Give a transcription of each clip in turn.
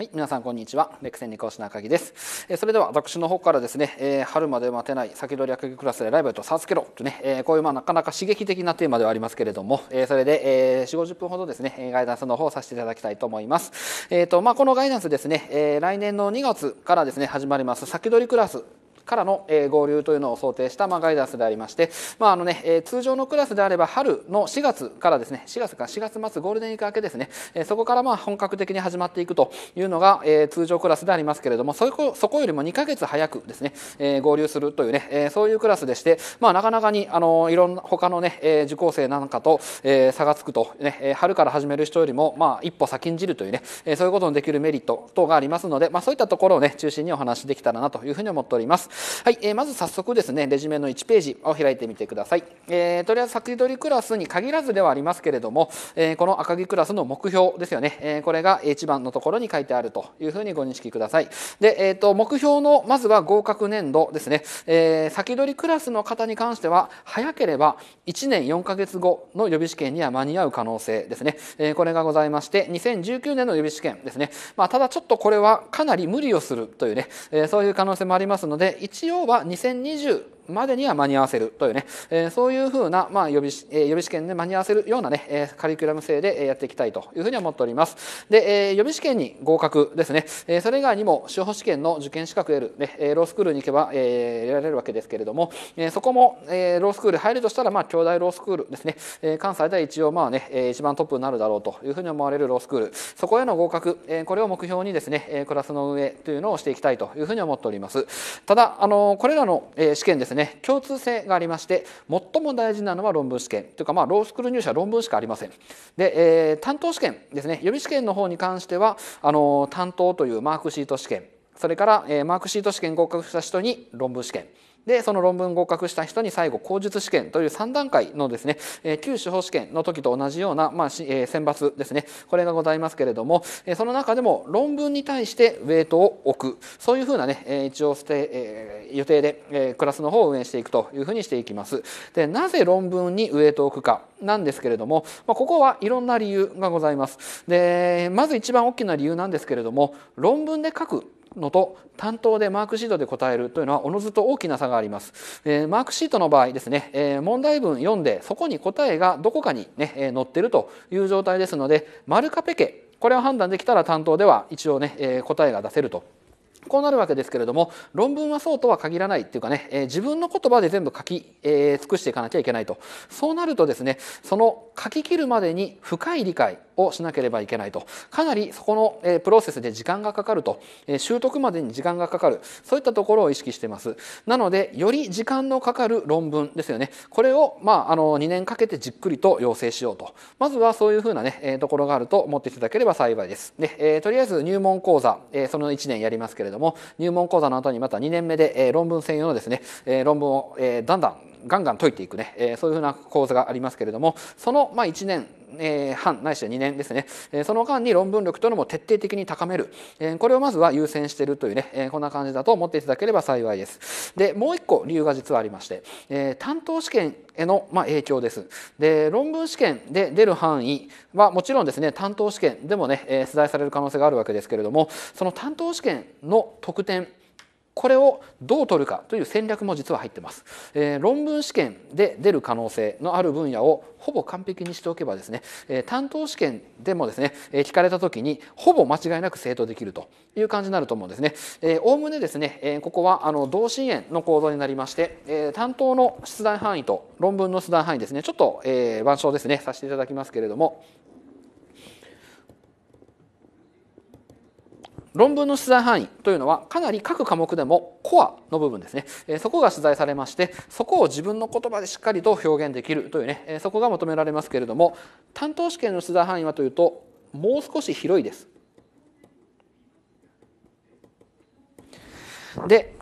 はい、皆さんこんにちは。レクセン講師の赤木です。えそれでは私の方からですね、え春まで待てない先取り悪クラスでライブと差をつけろとね、えこういうまあなかなか刺激的なテーマではありますけれども、えそれで、え4、50分ほどですね、ガイダンスの方をさせていただきたいと思います。えっ、と、まあこのガイダンスですね、え来年の2月からですね、始まります先取りクラスからの、え合流というのを想定した、まあ、ガイダンスでありまして、まああのねえ通常のクラスであれば春の4月からですね4月か4月末ゴールデンウィーク明けですね、えそこからまあ本格的に始まっていくというのが、え通常クラスでありますけれどもそこそこよりも2か月早くですね、え合流するというね、えそういうクラスでして、まあ、なかなかにあのいろんな他のね、え受講生なんかと、え差がつくと、ね、春から始める人よりも、まあ、一歩先んじるというね、えそういうことのできるメリット等がありますので、まあ、そういったところをね中心にお話しできたらなというふうに思っております。。はい、えー、まず早速ですね、レジュメの1ページを開いてみてください。えー、とりあえず先取りクラスに限らずではありますけれども、えー、この赤木クラスの目標ですよね、えー、これが1番のところに書いてあるというふうにご認識ください。で、えっ、ー、と、目標の、まずは合格年度ですね、えー、先取りクラスの方に関しては、早ければ1年4ヶ月後の予備試験には間に合う可能性ですね、えー、これがございまして、2019年の予備試験ですね、まあ、ただちょっとこれはかなり無理をするというね、えー、そういう可能性もありますので、一応は2020までには間に合わせるというね、えー、そういうふうな、まあ、予備、えー、予備試験で間に合わせるようなね、えー、カリキュラム制でやっていきたいというふうに思っております。で、えー、予備試験に合格ですね、えー、それ以外にも司法試験の受験資格を得る、ね、えー、ロースクールに行けば、えー、得られるわけですけれども、えー、そこも、えー、ロースクール入るとしたら、まあ、京大ロースクールですね、えー、関西では一応、まあね、えー、一番トップになるだろうというふうに思われるロースクール、そこへの合格、えー、これを目標にですね、えー、クラスの運営というのをしていきたいというふうに思っております。ただ、あのこれらの、えー、試験ですね、ね共通性がありまして最も大事なのは論文試験というかまあロースクール入試は論文しかありません。で、えー、担当試験ですね予備試験の方に関してはあの担当というマークシート試験それから、えー、マークシート試験合格した人に論文試験でその論文合格した人に最後口述試験という3段階のですね、え旧司法試験の時と同じような、まあえ選抜ですねこれがございますけれども、えその中でも論文に対してウェイトを置くそういうふうなね、え一応ステ、え予定で、えクラスの方を運営していくというふうにしていきます。でなぜ論文にウェイトを置くかなんですけれども、まあ、ここはいろんな理由がございます。でまず一番大きな理由なんですけれども論文で書くのと担当でマークシートで答えるというのはおのずと大きな差があります、えー、マークシートの場合ですね、えー、問題文読んでそこに答えがどこかにね、えー、載ってるという状態ですので丸かペケこれを判断できたら担当では一応ね、えー、答えが出せるとこうなるわけですけれども論文はそうとは限らないっていうかね、えー、自分の言葉で全部書き、えー、尽くしていかなきゃいけないとそうなるとですねその書き切るまでに深い理解をしなければいけないとかなりそこの、えプロセスで時間がかかると、え習得までに時間がかかるそういったところを意識してますなのでより時間のかかる論文ですよねこれを、まあ、あの2年かけてじっくりと要請しようとまずはそういうふうなね、えところがあると思っていただければ幸いですで、えとりあえず入門講座、えその1年やりますけれども入門講座の後にまた2年目で、え論文専用のですね、え論文を、えだんだんガンガン解いていくね、えー、そういうふうな構図がありますけれどもそのまあ1年えー、半ないしは2年ですね、えー、その間に論文力というのも徹底的に高める、えー、これをまずは優先しているというね、えー、こんな感じだと思っていただければ幸いです。でもう一個理由が実はありまして、えー、担当試験への、まあ、影響です。で論文試験で出る範囲はもちろんですね担当試験でもね、えー、出題される可能性があるわけですけれどもその担当試験の得点これをどう取るかという戦略も実は入ってます、えー、論文試験で出る可能性のある分野をほぼ完璧にしておけばですね、えー、担当試験でもですね、えー、聞かれた時にほぼ間違いなく正答できるという感じになると思うんですねおおむねですね、えー、ここはあの同心円の構造になりまして、えー、担当の出題範囲と論文の出題範囲ですねちょっと、えー、書ですねさせていただきますけれども論文の出題範囲というのはかなり各科目でもコアの部分ですね、えそこが取材されましてそこを自分の言葉でしっかりと表現できるというね、えそこが求められますけれども担当試験の出題範囲はというともう少し広いです。で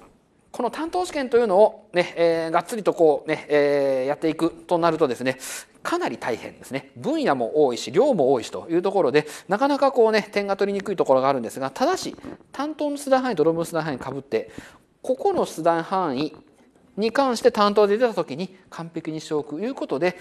この担当試験というのをね、えー、がっつりとこうね、ねえー、やっていくとなるとですねかなり大変ですね分野も多いし量も多いしというところでなかなかこうね点が取りにくいところがあるんですがただし担当の出題範囲と論文の出題範囲かぶってここの出題範囲に関して担当で出た時に完璧にしておくということで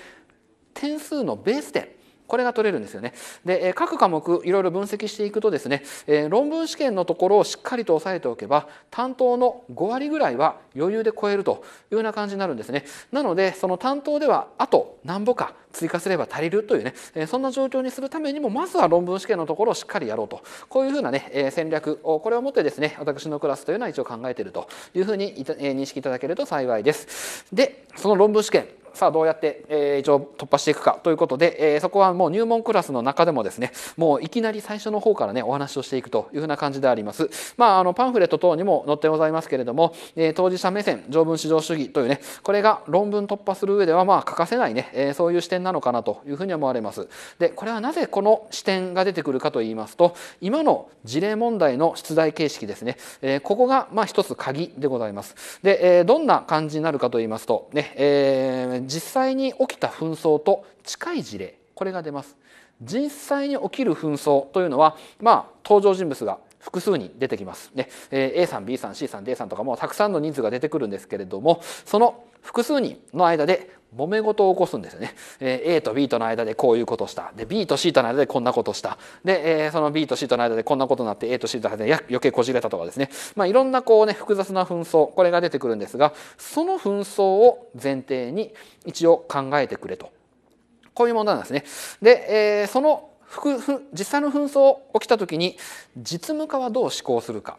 点数のベース点これが取れるんですよね。で、各科目いろいろ分析していくとですね、論文試験のところをしっかりと押さえておけば、担当の5割ぐらいは余裕で超えるというような感じになるんですね。なので、その担当ではあと何歩か追加すれば足りるというね、そんな状況にするためにも、まずは論文試験のところをしっかりやろうと、こういうふうなね、戦略を、これをもってですね、私のクラスというのは一応考えているというふうに認識いただけると幸いです。で、その論文試験。さあどうやって、えー、一応突破していくかということで、えー、そこはもう入門クラスの中でもですねもういきなり最初の方からねお話をしていくというふうな感じであります。まあ、あのパンフレット等にも載ってございますけれども、えー、当事者目線条文至上主義というねこれが論文突破する上ではまあ欠かせないね、えー、そういう視点なのかなというふうに思われます。でこれはなぜこの視点が出てくるかと言いますと今の事例問題の出題形式ですね、えー、ここがまあ一つ鍵でございます。で、えー、どんな感じになるかと言いますとね、えー実際に起きた紛争と近い事例これが出ます。実際に起きる紛争というのは、まあ、登場人物が複数に出てきます。ね、A さん、B さん、C さん、D さんとかもたくさんの人数が出てくるんですけれども、その複数人の間で揉め事を起こすんですよね。A と B との間でこういうことした。で、B と C との間でこんなことした。で、その B と C との間でこんなことになって A と C との間で余計こじれたとかですね。まあ、いろんなこうね、複雑な紛争、これが出てくるんですが、その紛争を前提に一応考えてくれと。こういう問題なんですね。で、その実際の紛争起きた時に実務家はどう思考するか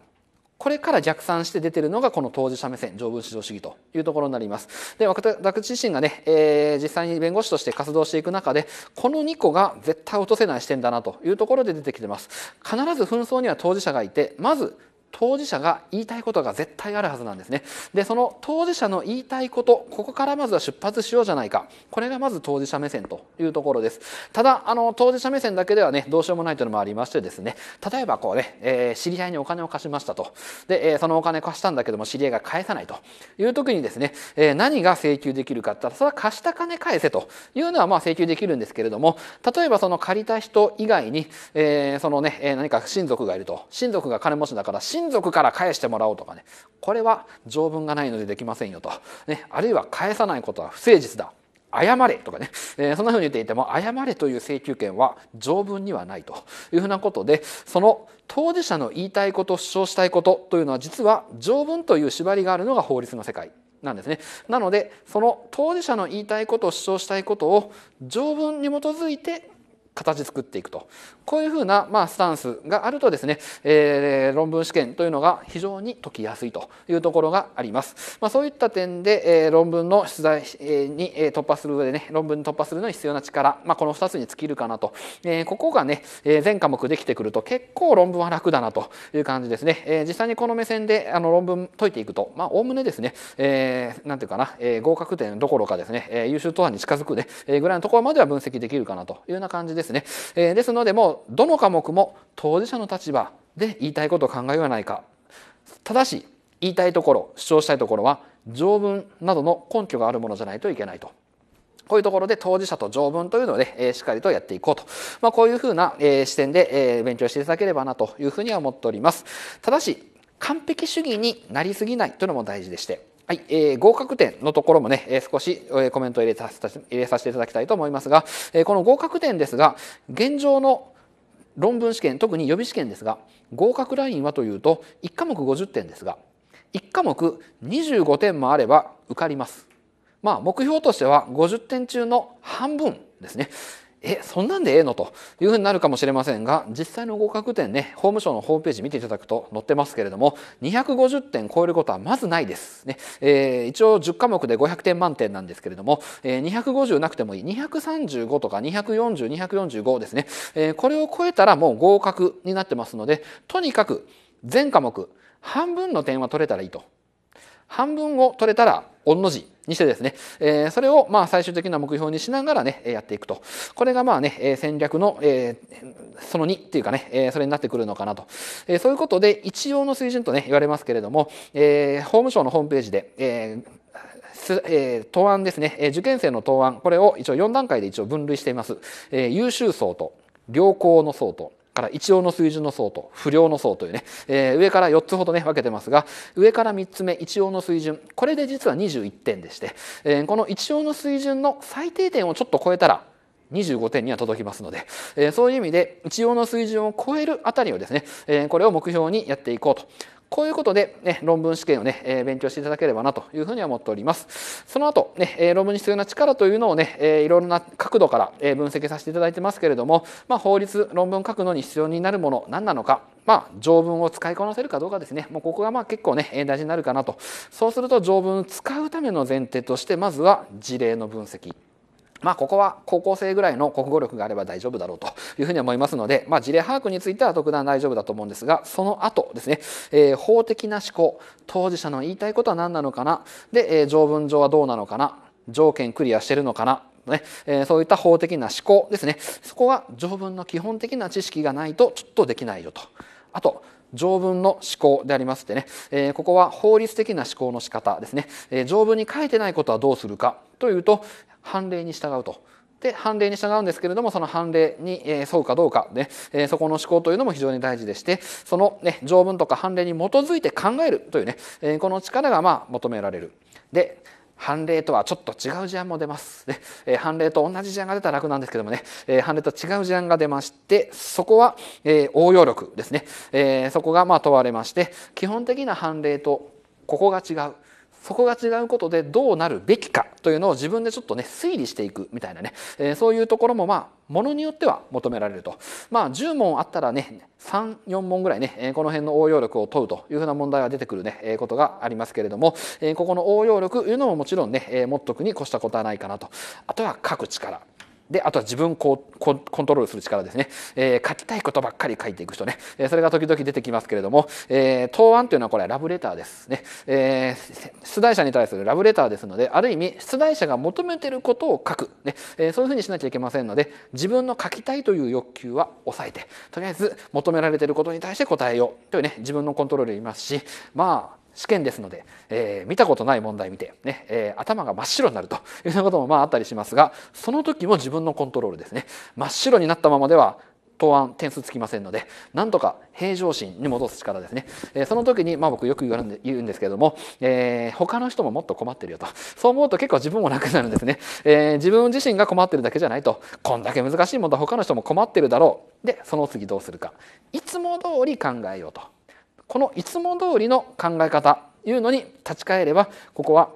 これから逆算して出てるのがこの当事者目線、条文指導主義というところになります。で、私自身がね、えー、実際に弁護士として活動していく中で、この2個が絶対落とせない視点だなというところで出てきてます。必ず紛争には当事者がいて、まず当事者が言いたいことが絶対あるはずなんですねでその当事者の言いたいことここからまずは出発しようじゃないかこれがまず当事者目線というところですただあの当事者目線だけではねどうしようもないというのもありましてですね例えばこうね、えー、知り合いにお金を貸しましたとで、えー、そのお金貸したんだけども知り合いが返さないという時にですね、えー、何が請求できるかってったらそれは貸した金返せというのはまあ請求できるんですけれども例えばその借りた人以外に、えそのねえ何か親族がいると親族が金持ちだから親親族から返してもらおうとかねこれは条文がないのでできませんよと、ね、あるいは返さないことは不誠実だ謝れとかね、えー、そんなふうに言っていても謝れという請求権は条文にはないというふうなことでその当事者の言いたいこと主張したいことというのは実は条文という縛りがあるのが法律の世界なんですね。なのでその当事者の言いたいこと主張したいことを条文に基づいて形作っていくとこういうふうな、まあ、スタンスがあるとですね、えー、論文試験というのが非常に解きやすいというところがあります、まあ、そういった点で、えー、論文の出題に突破する上でね論文に突破するのに必要な力、まあ、この2つに尽きるかなと、えー、ここがね、えー、全科目できてくると結構論文は楽だなという感じですね、えー、実際にこの目線であの論文解いていくとまあおおむねですね、えー、なんていうかな、えー、合格点どころかですね、えー、優秀答案に近づくね、えー、ぐらいのところまでは分析できるかなというような感じですですね、えー、ですのでもうどの科目も当事者の立場で言いたいことを考えようやないかただし言いたいところ主張したいところは条文などの根拠があるものじゃないといけないと。こういうところで当事者と条文というのをね、えー、しっかりとやっていこうと。まあ、こういうふうな、えー、視点で、えー、勉強していただければなというふうには思っております。ただし、完璧主義になりすぎないというのも大事でして、はい、えー、合格点のところもね、えー、少し、えー、コメントを入れさせていただきたいと思いますが、えー、この合格点ですが、現状の論文試験、特に予備試験ですが、合格ラインはというと、1科目50点ですが、1科目25点もあれば受かります。まあ、目標としては50点中の半分ですね。えそんなんでええのというふうになるかもしれませんが実際の合格点ね法務省のホームページ見ていただくと載ってますけれども250点超えることはまずないですね、えー、一応10科目で500点満点なんですけれども、えー、250なくてもいい235とか240245ですね、えー、これを超えたらもう合格になってますのでとにかく全科目半分の点は取れたらいいと半分を取れたら御の字にしてですね、えー、それをまあ最終的な目標にしながらね、やっていくと。これがまあね、戦略の、えー、その2っていうかね、えー、それになってくるのかなと。えー、そういうことで、一応の水準とね、言われますけれども、えー、法務省のホームページで、えーえー、答案ですね、えー、受験生の答案、これを一応4段階で一応分類しています。えー、優秀層と良好の層とから一応の水準の層と不良の層というね、えー、上から4つほどね分けてますが上から3つ目一応の水準これで実は21点でして、えー、この一応の水準の最低点をちょっと超えたら25点には届きますので、えー、そういう意味で一応の水準を超えるあたりをですね、えー、これを目標にやっていこうとこういうことで、ね、論文試験をね、えー、勉強していただければなというふうには思っております。その後、ね、えー、論文に必要な力というのをね、えー、いろいろな角度から、えー、分析させていただいてますけれども、まあ、法律、論文書くのに必要になるもの、何なのか、まあ、条文を使いこなせるかどうかですね、もうここがまあ結構ね、大事になるかなと。そうすると、条文を使うための前提として、まずは事例の分析。まあ、ここは高校生ぐらいの国語力があれば大丈夫だろうというふうに思いますので、まあ、事例把握については特段大丈夫だと思うんですが、その後ですね、えー、法的な思考、当事者の言いたいことは何なのかな、で、えー、条文上はどうなのかな、条件クリアしてるのかな、ねえー、そういった法的な思考ですね、そこは条文の基本的な知識がないとちょっとできないよと。あと、条文の思考でありますってね、えー、ここは法律的な思考の仕方ですね、えー、条文に書いてないことはどうするかというと判例に従うと。で判例に従うんですけれどもその判例に沿うかどうかねそこの思考というのも非常に大事でしてその、ね、条文とか判例に基づいて考えるというねこの力がまあ求められる。で判例とはちょっと違う事案も出ます。ねえ判例と同じ事案が出たら楽なんですけどもね、え判例と違う事案が出まして、そこは、え応用力ですね、えそこがま問われまして、基本的な判例とここが違う。そこが違うことでどうなるべきかというのを自分でちょっとね推理していくみたいなね、えー、そういうところもまあものによっては求められるとまあ10問あったらね34問ぐらいね、えー、この辺の応用力を問うというふうな問題が出てくるね、えー、ことがありますけれども、えー、ここの応用力というのももちろんね、えー、持っとくに越したことはないかなとあとは書く力で、あとは自分をコントロールする力ですね。えー、書きたいことばっかり書いていく人ね。えそれが時々出てきますけれども、えー、答案というのはこれラブレターですね。えー、出題者に対するラブレターですので、ある意味、出題者が求めていることを書く。ねえそういうふうにしなきゃいけませんので、自分の書きたいという欲求は抑えて、とりあえず求められていることに対して答えようというね、自分のコントロール言いますし、まあ、試験ですので、えー、見たことない問題見てね、えー、頭が真っ白になるというようなこともまああったりしますがその時も自分のコントロールですね真っ白になったままでは答案点数つきませんのでなんとか平常心に戻す力ですね、えー、その時に、まあ、僕よく言わんで言うんですけれども、えー、他の人ももっと困ってるよとそう思うと結構自分も楽になるんですね、えー、自分自身が困ってるだけじゃないとこんだけ難しい問題他の人も困ってるだろうでその次どうするかいつも通り考えようとこのいつも通りの考え方いうのに立ち返ればここは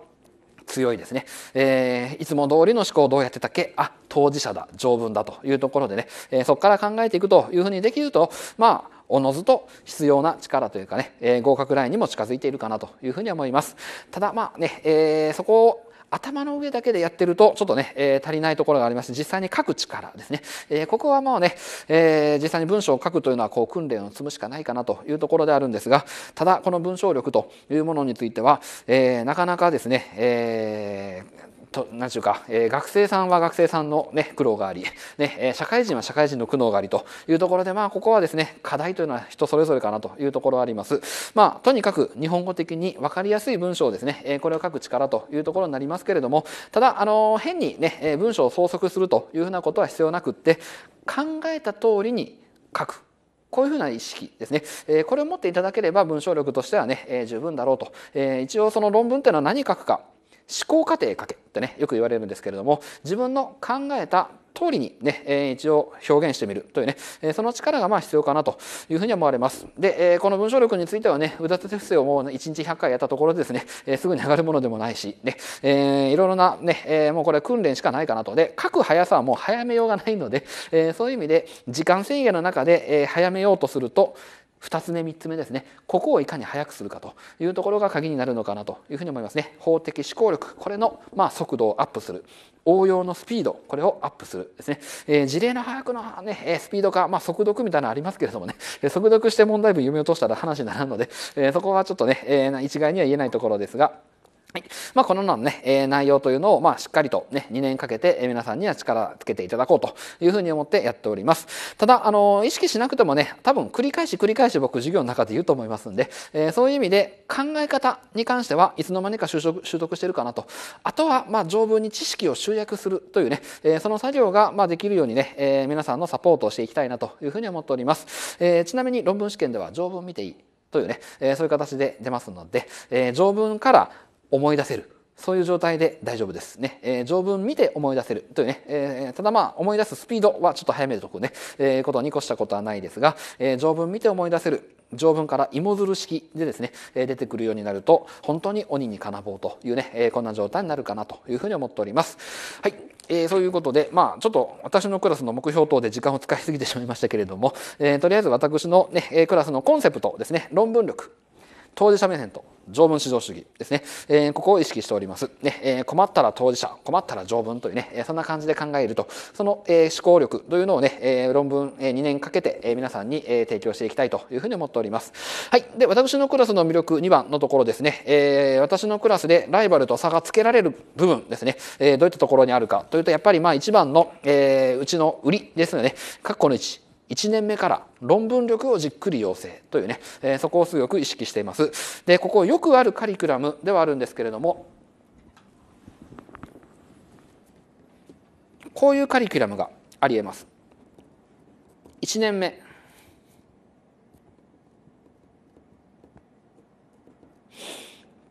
強いですね、えー、いつも通りの思考をどうやってたっけあ当事者だ条文だというところでね、えー、そこから考えていくというふうにできるとまあおのずと必要な力というかね、えー、合格ラインにも近づいているかなというふうに思いますただまあね、えー、そこを頭の上だけでやってるとちょっとね、えー、足りないところがあります実際に書く力ですね、えー、ここはもうね、えー、実際に文章を書くというのはこう訓練を積むしかないかなというところであるんですがただこの文章力というものについては、えなかなかですね、えーと、なちゅうか、えー、学生さんは学生さんのね、苦労があり、ね、えー、社会人は社会人の苦悩がありというところで、まあ、ここはですね、課題というのは人それぞれかなというところはあります。まあ、とにかく日本語的に分かりやすい文章をですね、えー、これを書く力というところになりますけれども、ただ、あのー、変にね、えー、文章を創作するというふうなことは必要なくって、考えた通りに書く。こういうふうな意識ですね。えこれを持っていただければ文章力としてはね、え十分だろうと。え一応その論文っていうのは何書くか思考過程かけってね、よく言われるんですけれども、自分の考えた通りにね、えー、一応表現してみるというね、えー、その力がまあ必要かなというふうに思われます。で、えー、この文章力についてはね、うだつ伏せをもう1日100回やったところでですね、えー、すぐに上がるものでもないし、ね、えー、いろいろなね、えー、もうこれ訓練しかないかなと。で、書く速さはもう早めようがないので、えー、そういう意味で時間制限の中で、えー、早めようとすると、2つ目3つ目ですねここをいかに速くするかというところが鍵になるのかなというふうに思いますね法的思考力これのま速度をアップする応用のスピードこれをアップするですね、えー、事例の把握の、ね、スピード化、まあ、速読みたいなのありますけれどもね速読して問題文読み落としたら話にならんので、えー、そこはちょっとね、えー、一概には言えないところですが。はい。まあ、このようなね、えー、内容というのを、まあ、しっかりとね、2年かけて、皆さんには力つけていただこうというふうに思ってやっております。ただ、あのー、意識しなくてもね、多分繰り返し繰り返し僕、授業の中で言うと思いますんで、えー、そういう意味で考え方に関してはいつの間にか習得習得してるかなと。あとは、まあ、条文に知識を集約するというね、えー、その作業が、まあ、できるようにね、えー、皆さんのサポートをしていきたいなというふうに思っております。えー、ちなみに論文試験では条文見ていいというね、えー、そういう形で出ますので、えー、条文から思い出せるそういう状態で大丈夫ですね、えー、条文見て思い出せるというね、えー、ただまあ思い出すスピードはちょっと早めるとこね、えー、ことに越したことはないですが、えー、条文見て思い出せる条文から芋づる式でですね、えー、出てくるようになると本当に鬼に金棒というね、えー、こんな状態になるかなというふうに思っております。はい、えー、そういうことで、まあ、ちょっと私のクラスの目標等で時間を使いすぎてしまいましたけれども、えー、とりあえず私のね、クラスのコンセプトですね、論文力当事者目線と条文至上主義ですね、えー、ここを意識しております、ねえー、困ったら当事者困ったら条文というね、えー、そんな感じで考えるとその、えー、思考力というのをね、えー、論文、えー、2年かけて、えー、皆さんに、えー、提供していきたいというふうに思っておりますはいで私のクラスの魅力2番のところですね、えー、私のクラスでライバルと差がつけられる部分ですね、えー、どういったところにあるかというとやっぱりまあ一番の、えー、うちの売りですよね括弧の1 1年目から論文力をじっくり要請というね、えー、そこをすごく意識しています。でここよくあるカリキュラムではあるんですけれどもこういうカリキュラムがありえます。1年目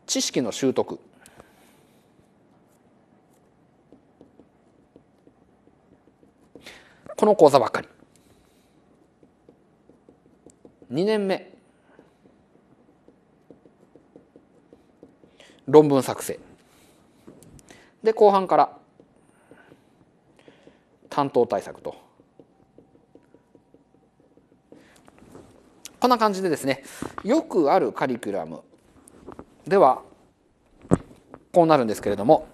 知識の習得この講座ばっかり。2年目論文作成で後半から担当対策とこんな感じでですねよくあるカリキュラムではこうなるんですけれども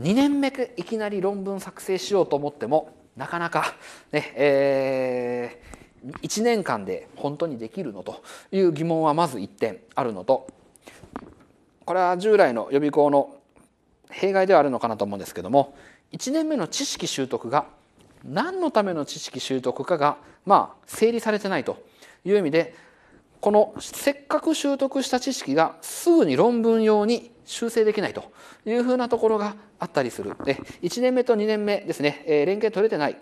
2年目いきなり論文作成しようと思ってもなかなかねえー、1年間で本当にできるのという疑問はまず1点あるのとこれは従来の予備校の弊害ではあるのかなと思うんですけども1年目の知識習得が何のための知識習得かがまあ整理されてないという意味でこのせっかく習得した知識がすぐに論文用に修正できないというふうなところがあったりする。で1年目と2年目ですね、えー、連携取れてない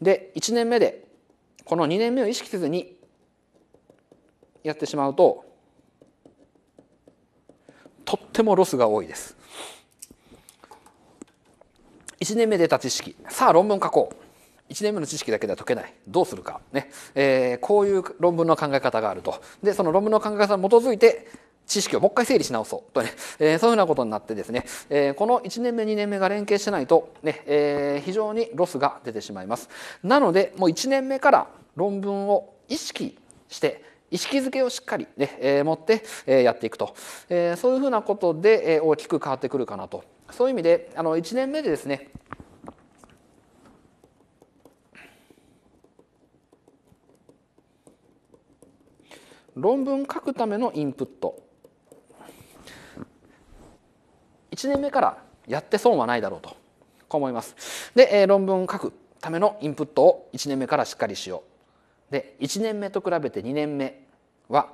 で1年目でこの2年目を意識せずにやってしまうととってもロスが多いです。1年目出た知識さあ論文書こう1年目の知識だけでは解けないどうするかね、えー、こういう論文の考え方があるとでその論文の考え方に基づいて知識をもう一回整理し直そうとね、えー、そういうふうなことになってですね、えー、この1年目2年目が連携してないとね、えー、非常にロスが出てしまいますなのでもう1年目から論文を意識して意識づけをしっかりね、ねえー、持って、えー、やっていくと、えー、そういうふうなことで、えー、大きく変わってくるかなとそういう意味であの1年目でですね論文書くためのインプット1年目からやって損はないだろうとこう思いますで、えー、論文書くためのインプットを1年目からしっかりしようで1年目と比べて2年目は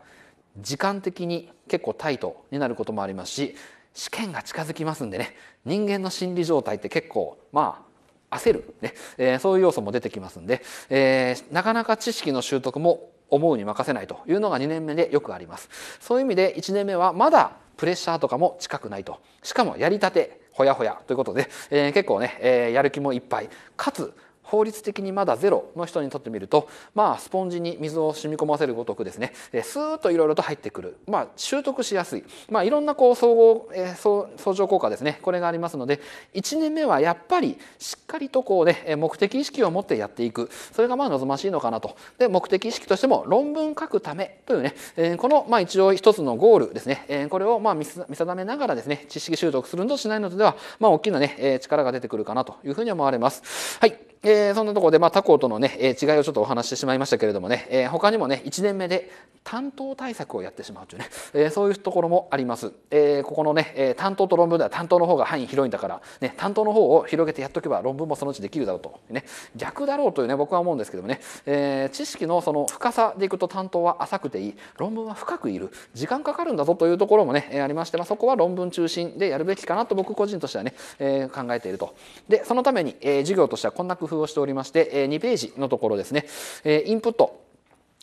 時間的に結構タイトになることもありますし試験が近づきますんでね人間の心理状態って結構まあ焦るね、えー、そういう要素も出てきますんで、えー、なかなか知識の習得も思うに任せないというのが2年目でよくありますそういう意味で1年目はまだプレッシャーとかも近くないとしかもやりたてほやほやということで、えー、結構ね、えー、やる気もいっぱいかつ法律的にまだゼロの人にとってみるとまあスポンジに水を染み込ませるごとくですねスーッといろいろと入ってくる、まあ、習得しやすい、まあ、いろんなこう総合、えー、相乗効果ですねこれがありますので1年目はやっぱりしっかりとこうね目的意識を持ってやっていくそれがまあ望ましいのかなとで目的意識としても論文書くためというね、えー、このまあ一応一つのゴールですね、えー、これをまあ見定めながらですね知識習得するのとしないのとではまあ大きなね力が出てくるかなというふうに思われます。はいえー、そんなところで、まあ、他校とのね、えー、違いをちょっとお話ししてしまいましたけれどもね、えー、他にもね、1年目で担当対策をやってしまうというね、えー、そういうところもあります。えー、ここのね、えー、担当と論文では担当の方が範囲広いんだから、ね、担当の方を広げてやっとけば論文もそのうちできるだろうと、ね、逆だろうというね、僕は思うんですけどもね、えー、知識のその深さでいくと担当は浅くていい、論文は深くいる、時間かかるんだぞというところもね、えー、ありまして、まあ、そこは論文中心でやるべきかなと僕個人としてはね、えー、考えていると。で、そのために、えー、授業としてはこんな工工夫をしておりまして、え2ページのところですね、えインプット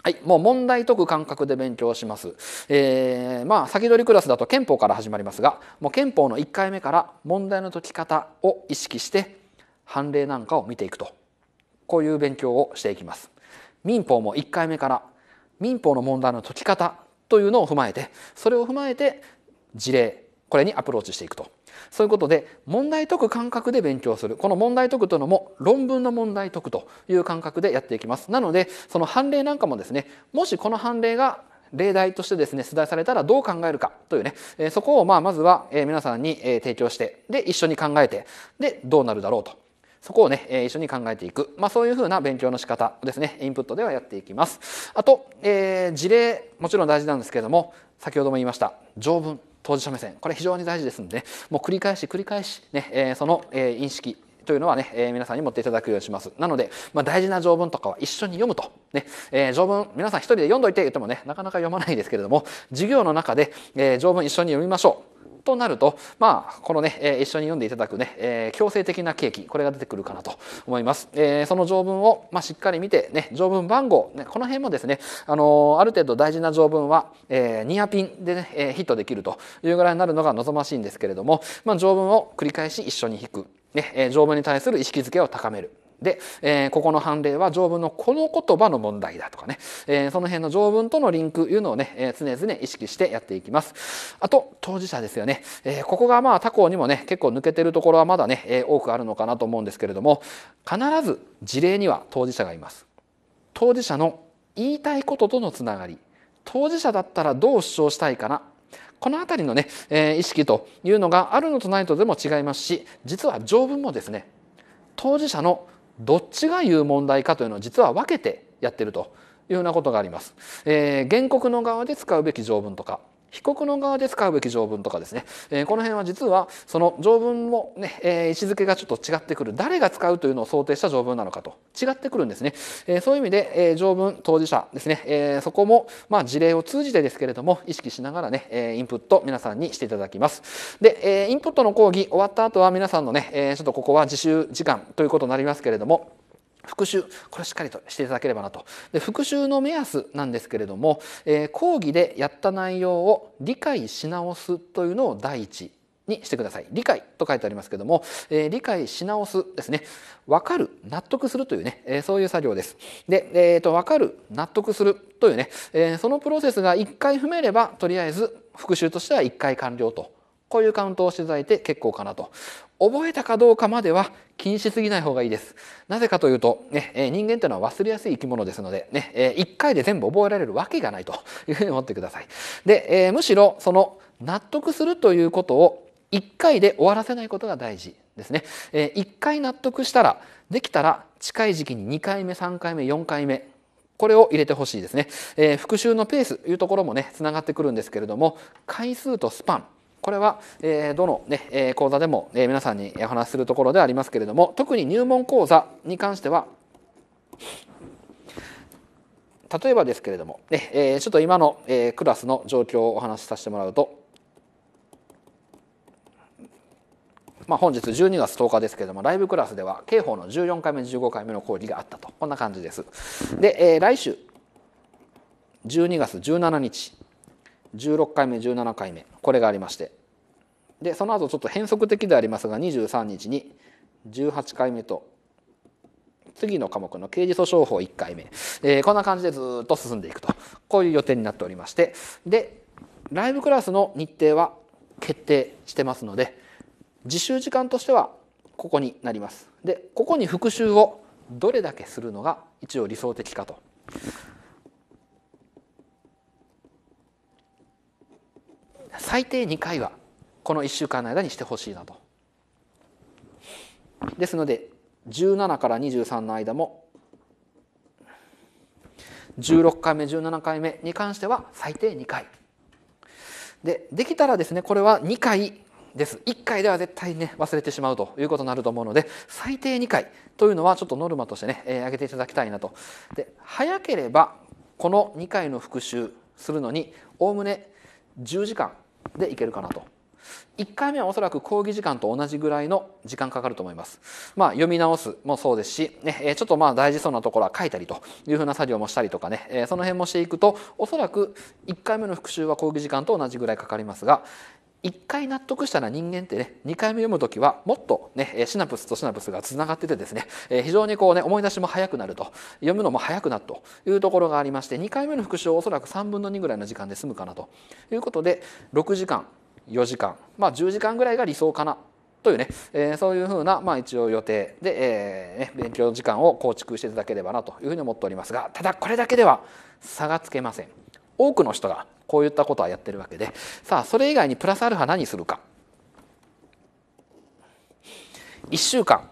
はい。もう問題解く感覚で勉強します。えー、まあ、先取りクラスだと憲法から始まりますが、もう憲法の1回目から問題の解き方を意識して、判例なんかを見ていくと。こういう勉強をしていきます。民法も1回目から、民法の問題の解き方というのを踏まえて、それを踏まえて、事例、これにアプローチしていくとそういうことで問題解く感覚で勉強するこの問題解くというのも論文の問題解くという感覚でやっていきますなのでその判例なんかもですねもしこの判例が例題としてですね出題されたらどう考えるかというね、えそこをまあまずは、え皆さんに、え提供してで一緒に考えてでどうなるだろうとそこをね、え一緒に考えていく、まあ、そういうふうな勉強の仕方ですねインプットではやっていきますあと、えー、事例もちろん大事なんですけれども先ほども言いました条文当事者目線これ非常に大事ですので、もう繰り返し繰り返しね、ねえー、その、えー、認識というのはね、えー、皆さんに持っていただくようにします。なので、まあ、大事な条文とかは一緒に読むと。ね、えー、条文、皆さん一人で読んどいて言ってもね、なかなか読まないですけれども、授業の中で、えー、条文一緒に読みましょう。となると、まあ、このね、え一緒に読んでいただくね、え強制的な契機、これが出てくるかなと思います。えその条文を、まあ、しっかり見て、ね、条文番号、ね、この辺もですね、あのある程度大事な条文は、えニアピンでね、えヒットできるというぐらいになるのが望ましいんですけれども、まあ、条文を繰り返し一緒に引く。ね、条文に対する意識づけを高める。で、えー、ここの判例は条文のこの言葉の問題だとかね、えー、その辺の条文とのリンクというのをね、えー、常々意識してやっていきます。あと、当事者ですよね。えここがまあ他校にもね、結構抜けてるところはまだね、え多くあるのかなと思うんですけれども、必ず事例には当事者がいます。当事者の言いたいこととのつながり、当事者だったらどう主張したいかなこの辺りのね、えー、意識というのがあるのとないとでも違いますし実は条文もですね当事者のどっちが言う問題かというのを実は分けてやってるというようなことがあります。えー、原告の側で使うべき条文とか被告の側で使うべき条文とかですね、えー、この辺は実はその条文のね、えー、位置づけがちょっと違ってくる誰が使うというのを想定した条文なのかと違ってくるんですね、えー、そういう意味で、えー、条文当事者ですね、えー、そこもまあ事例を通じてですけれども意識しながらね、えー、インプット皆さんにしていただきますで、えー、インプットの講義終わった後は皆さんのね、えー、ちょっとここは自習時間ということになりますけれども復習これしっかりとしていただければなとで復習の目安なんですけれども、えー、講義でやった内容を理解し直すというのを第一にしてください理解と書いてありますけども、えー、理解し直すですね分かる納得するというね、えー、そういう作業ですで、えーと、と分かる納得するというね、えー、そのプロセスが1回踏めればとりあえず復習としては1回完了とこういうカウントをしていただいて結構かなと。覚えたかどうかまでは気にしすぎない方がいいです。なぜかというと、ね、人間というのは忘れやすい生き物ですので、ね、1回で全部覚えられるわけがないと いうふうに思ってください。で、むしろその納得するということを1回で終わらせないことが大事ですね。一1回納得したら、できたら近い時期に2回目、3回目、4回目、これを入れてほしいですね。復習のペースというところもね、つながってくるんですけれども、回数とスパン、これは、えー、どのね、ええ講座でも、え皆さんにお話しするところではありますけれども特に入門講座に関しては例えばですけれども、ねえちょっと今の、えクラスの状況をお話しさせてもらうとまあ、本日12月10日ですけれどもライブクラスでは刑法の14回目15回目の講義があったとこんな感じです。で、えー、来週12月17日16回目17回目これがありましてでその後ちょっと変則的でありますが23日に18回目と次の科目の刑事訴訟法1回目、えー、こんな感じでずっと進んでいくとこういう予定になっておりましてでライブクラスの日程は決定してますので自習時間としてはここになりますでここに復習をどれだけするのが一応理想的かと最低2回はこの1週間の間にしてほしいなと。ですので17から23の間も16回目17回目に関しては最低2回でできたらですねこれは2回です1回では絶対ね忘れてしまうということになると思うので最低2回というのはちょっとノルマとしてね、えー、上げていただきたいなとで早ければこの2回の復習するのにおおむね10時間でいけるかなと。1回目はおそらく講義時間と同じぐらいの時間かかると思います。まあ、読み直すもそうですし、ね、ちょっとまあ大事そうなところは書いたりというふうな作業もしたりとかね、その辺もしていくと、おそらく1回目の復習は講義時間と同じぐらいかかりますが、1回納得したら人間ってね2回目読む時はもっとねシナプスとシナプスがつながっててですね非常にこうね思い出しも早くなると読むのも早くなるというところがありまして2回目の復習をおそらく3分の2ぐらいの時間で済むかなということで6時間4時間まあ10時間ぐらいが理想かなというね、えー、そういうふうな、まあ、一応予定で、えーね、勉強時間を構築していただければなというふうに思っておりますがただこれだけでは差がつけません。多くの人がこういったことはやってるわけでさあそれ以外にプラスアルファ何するか1週間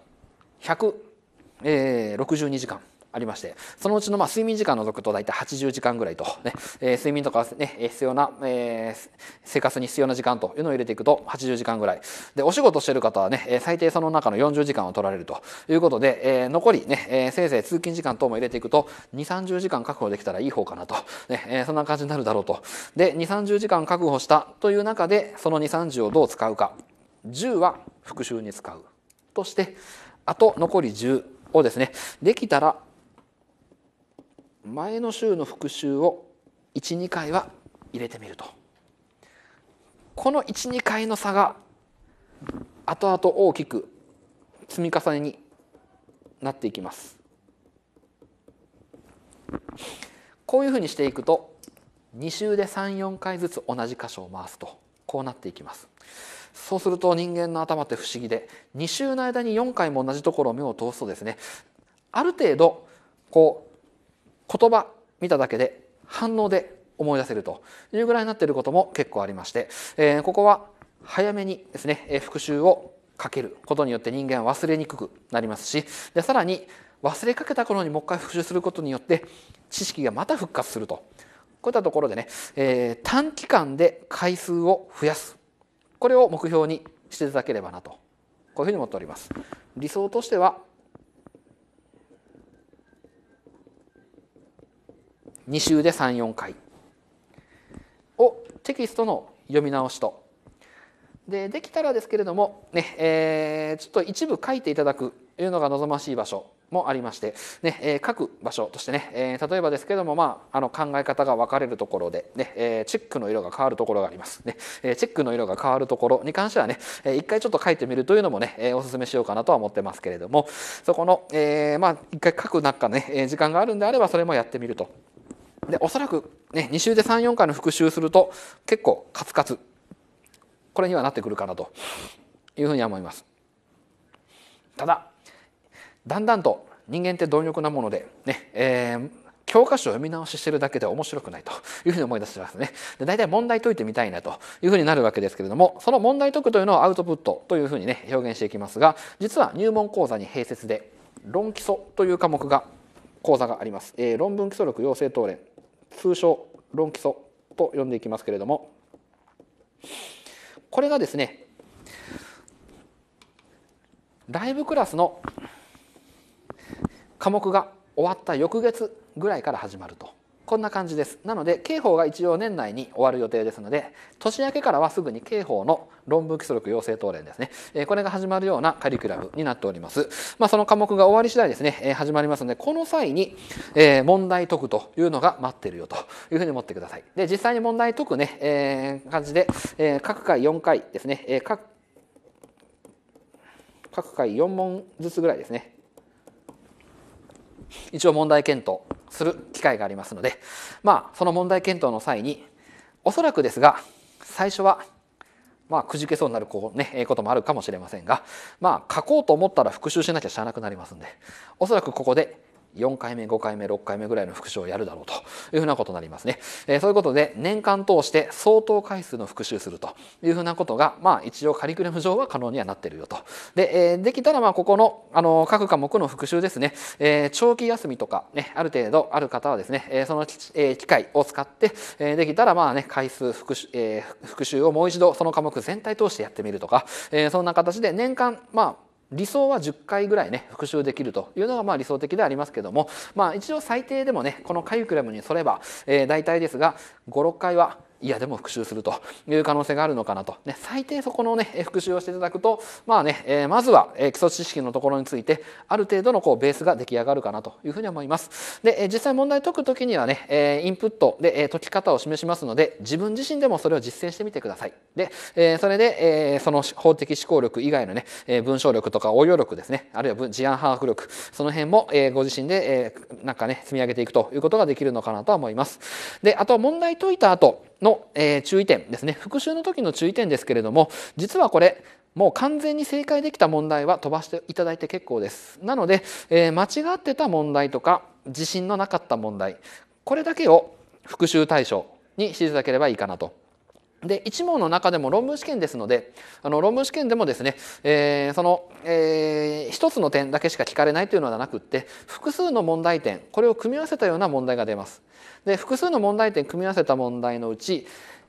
162時間ありましてそのうちのまあ睡眠時間除くと大体80時間ぐらいとね、えー、睡眠とか、ね、必要な、えー、生活に必要な時間というのを入れていくと80時間ぐらいでお仕事してる方はね最低その中の40時間を取られるということで、えー、残りね、えー、せいぜい通勤時間等も入れていくと2 3 0時間確保できたらいい方かなと、ねえー、そんな感じになるだろうとで2 3 0時間確保したという中でその2 3 0をどう使うか10は復習に使うとしてあと残り10をですねできたら前の週の復習を12回は入れてみるとこの12回の差が後々大きく積み重ねになっていきますこういうふうにしていくと2週で34回ずつ同じ箇所を回すとこうなっていきますそうすると人間の頭って不思議で2週の間に4回も同じところを目を通すとですねある程度こう言葉見ただけで反応で思い出せるというぐらいになっていることも結構ありまして、えー、ここは早めにですね、えー、復習をかけることによって人間は忘れにくくなりますしでさらに忘れかけた頃にもう一回復習することによって知識がまた復活するとこういったところでね、えー、短期間で回数を増やすこれを目標にしていただければなとこういうふうに思っております。理想としては2週で34回をテキストの読み直しとでできたらですけれどもね、えー、ちょっと一部書いていただくというのが望ましい場所もありまして、ねえー、書く場所としてね、えー、例えばですけども、まあ、あの考え方が分かれるところでね、えー、チェックの色が変わるところがあります、ねえー、チェックの色が変わるところに関してはね、えー、一回ちょっと書いてみるというのもね、えー、お勧めしようかなとは思ってますけれどもそこの、えー、まあ一回書く中ね時間があるんであればそれもやってみると。で、おそらくね、2週で3、4回の復習すると結構カツカツ。これにはなってくるかなというふうには思います。ただ、だんだんと人間って貪欲なもので、ね、えー、教科書を読み直ししてるだけで面白くないというふうに思い出しますね。で大体問題解いてみたいなというふうになるわけですけれども、その問題解くというのをアウトプットというふうにね、表現していきますが、実は入門講座に併設で、論基礎という科目が、講座があります。えー、論文基礎力養成等連通称論基礎と呼んでいきますけれどもこれがですねライブクラスの科目が終わった翌月ぐらいから始まると。こんな感じですなので刑法が一応年内に終わる予定ですので年明けからはすぐに刑法の論文基礎力養成等連ですね、えこれが始まるようなカリキュラムになっております、まあ、その科目が終わり次第ですね、え始まりますのでこの際に、え問題解くというのが待ってるよというふうに思ってくださいで実際に問題解くね、えー、感じで、え各回4回ですね、え各各回4問ずつぐらいですね一応問題検討する機会がありますので、まあ、その問題検討の際に、おそらくですが、最初は、まあ、くじけそうになるこう、ね、こともあるかもしれませんが、まあ、書こうと思ったら復習しなきゃ知らなくなりますんで、おそらくここで4回目5回目6回目ぐらいの復習をやるだろうというふうなことになりますね。えー、そういうことで年間通して相当回数の復習するというふうなことが、まあ、一応カリキュラム上は可能にはなっているよと。で、えー、できたらまあここのあの各科目の復習ですね、えー、長期休みとか、ね、ある程度ある方はですね、えー、その、えー、機会を使って、えー、できたらまあ、ね、回数復習,、えー、復習をもう一度その科目全体通してやってみるとか、えー、そんな形で年間まあ理想は10回ぐらいね復習できるというのがまあ理想的でありますけども、まあ、一応最低でもねこのカリキュラムにそれば、えー、大体ですが56回は嫌でも復習するという可能性があるのかなと、ね、最低そこの、ね、復習をしていただくと、まあねえー、まずは、え基礎知識のところについてある程度のこうベースが出来上がるかなというふうに思います。で、え実際問題解く時にはね、えインプットで、え解き方を示しますので自分自身でもそれを実践してみてください。で、えそれで、えその法的思考力以外のね、え文章力とか応用力ですねあるいは事案把握力その辺も、えご自身で、えなんかね積み上げていくということができるのかなとは思います。であと問題解いた後の、えー、注意点ですね復習の時の注意点ですけれども実はこれもう完全に正解できた問題は飛ばしていただいて結構です。なので、えー、間違ってた問題とか自信のなかった問題これだけを復習対象にしていただければいいかなとで一問の中でも論文試験ですのであの論文試験でもですね、えー、その、えー、一つの点だけしか聞かれないというのではなくって複数の問題点これを組み合わせたような問題が出ます。で複数の問題点組み合わせた問題のうち